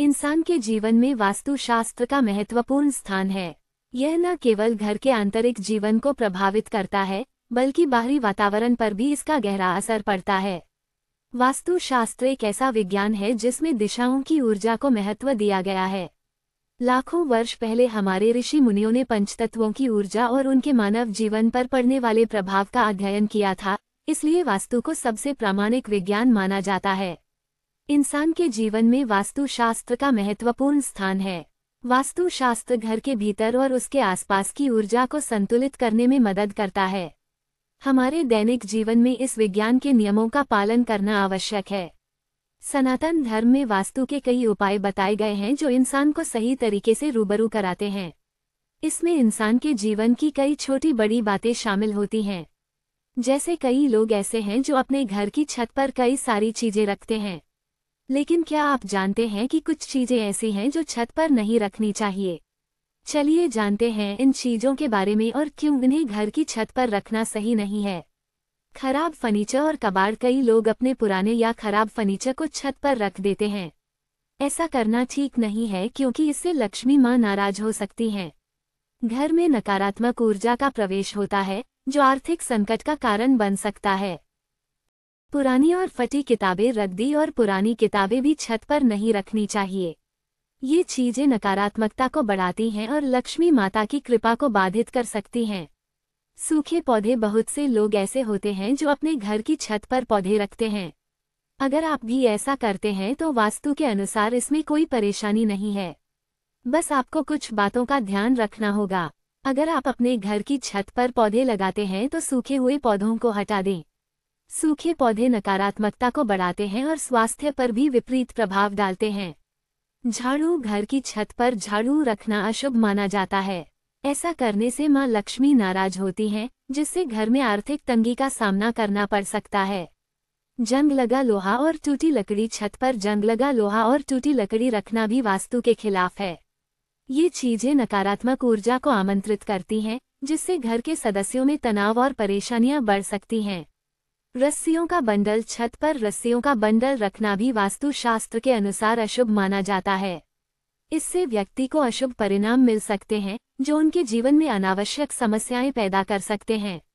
इंसान के जीवन में वास्तुशास्त्र का महत्वपूर्ण स्थान है यह न केवल घर के आंतरिक जीवन को प्रभावित करता है बल्कि बाहरी वातावरण पर भी इसका गहरा असर पड़ता है वास्तुशास्त्र एक ऐसा विज्ञान है जिसमें दिशाओं की ऊर्जा को महत्व दिया गया है लाखों वर्ष पहले हमारे ऋषि मुनियों ने पंचतत्वों की ऊर्जा और उनके मानव जीवन पर पड़ने वाले प्रभाव का अध्ययन किया था इसलिए वास्तु को सबसे प्रामाणिक विज्ञान माना जाता है इंसान के जीवन में वास्तुशास्त्र का महत्वपूर्ण स्थान है वास्तुशास्त्र घर के भीतर और उसके आसपास की ऊर्जा को संतुलित करने में मदद करता है हमारे दैनिक जीवन में इस विज्ञान के नियमों का पालन करना आवश्यक है सनातन धर्म में वास्तु के कई उपाय बताए गए हैं जो इंसान को सही तरीके से रूबरू कराते हैं इसमें इंसान के जीवन की कई छोटी बड़ी बातें शामिल होती हैं जैसे कई लोग ऐसे हैं जो अपने घर की छत पर कई सारी चीज़ें रखते हैं लेकिन क्या आप जानते हैं कि कुछ चीज़ें ऐसी हैं जो छत पर नहीं रखनी चाहिए चलिए जानते हैं इन चीज़ों के बारे में और क्यों इन्हें घर की छत पर रखना सही नहीं है खराब फर्नीचर और कबाड़ कई लोग अपने पुराने या खराब फर्नीचर को छत पर रख देते हैं ऐसा करना ठीक नहीं है क्योंकि इससे लक्ष्मी माँ नाराज हो सकती हैं घर में नकारात्मक ऊर्जा का प्रवेश होता है जो आर्थिक संकट का कारण बन सकता है पुरानी और फटी किताबें रख दी और पुरानी किताबें भी छत पर नहीं रखनी चाहिए ये चीज़ें नकारात्मकता को बढ़ाती हैं और लक्ष्मी माता की कृपा को बाधित कर सकती हैं सूखे पौधे बहुत से लोग ऐसे होते हैं जो अपने घर की छत पर पौधे रखते हैं अगर आप भी ऐसा करते हैं तो वास्तु के अनुसार इसमें कोई परेशानी नहीं है बस आपको कुछ बातों का ध्यान रखना होगा अगर आप अपने घर की छत पर पौधे लगाते हैं तो सूखे हुए पौधों को हटा दें सूखे पौधे नकारात्मकता को बढ़ाते हैं और स्वास्थ्य पर भी विपरीत प्रभाव डालते हैं झाड़ू घर की छत पर झाड़ू रखना अशुभ माना जाता है ऐसा करने से मां लक्ष्मी नाराज होती हैं, जिससे घर में आर्थिक तंगी का सामना करना पड़ सकता है जंग लगा लोहा और टूटी लकड़ी छत पर जंग लगा लोहा और टूटी लकड़ी रखना भी वास्तु के खिलाफ है ये चीजें नकारात्मक ऊर्जा को आमंत्रित करती हैं जिससे घर के सदस्यों में तनाव और परेशानियां बढ़ सकती हैं रस्सियों का बंडल छत पर रस्सियों का बंडल रखना भी वास्तुशास्त्र के अनुसार अशुभ माना जाता है इससे व्यक्ति को अशुभ परिणाम मिल सकते हैं जो उनके जीवन में अनावश्यक समस्याएं पैदा कर सकते हैं